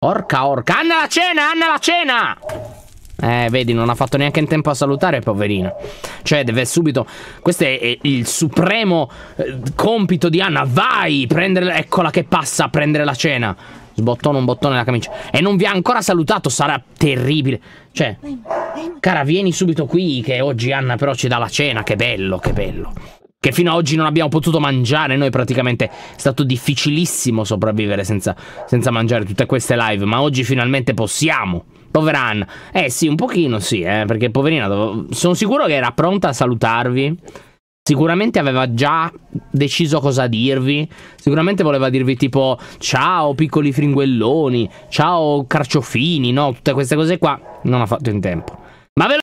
Orca, orca. Anna la cena, Anna la cena! Eh, vedi, non ha fatto neanche in tempo a salutare, poverina. Cioè, deve subito... Questo è il supremo eh, compito di Anna. Vai! Prendere... Eccola che passa a prendere la cena. Sbottone un bottone la camicia. E non vi ha ancora salutato, sarà terribile. Cioè, cara, vieni subito qui che oggi Anna però ci dà la cena. Che bello, che bello che fino ad oggi non abbiamo potuto mangiare noi praticamente è stato difficilissimo sopravvivere senza, senza mangiare tutte queste live ma oggi finalmente possiamo povera Anna eh sì un pochino sì eh, perché poverina sono sicuro che era pronta a salutarvi Sicuramente aveva già deciso cosa dirvi. Sicuramente voleva dirvi tipo ciao piccoli fringuelloni, ciao carciofini, no? Tutte queste cose qua. Non ha fatto in tempo. Ma ve lo...